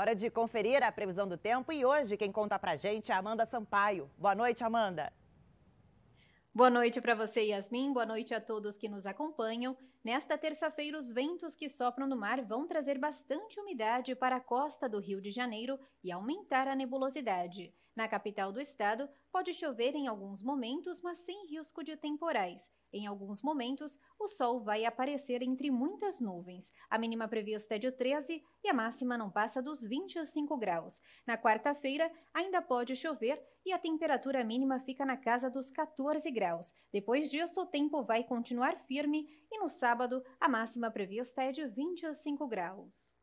Hora de conferir a previsão do tempo e hoje quem conta pra gente é Amanda Sampaio. Boa noite, Amanda. Boa noite para você, Yasmin. Boa noite a todos que nos acompanham. Nesta terça-feira, os ventos que sopram no mar vão trazer bastante umidade para a costa do Rio de Janeiro e aumentar a nebulosidade. Na capital do estado, pode chover em alguns momentos, mas sem risco de temporais. Em alguns momentos, o sol vai aparecer entre muitas nuvens. A mínima prevista é de 13 e a máxima não passa dos 25 graus. Na quarta-feira, ainda pode chover e a temperatura mínima fica na casa dos 14 graus. Depois disso, o tempo vai continuar firme e no sábado, a máxima prevista é de 25 graus.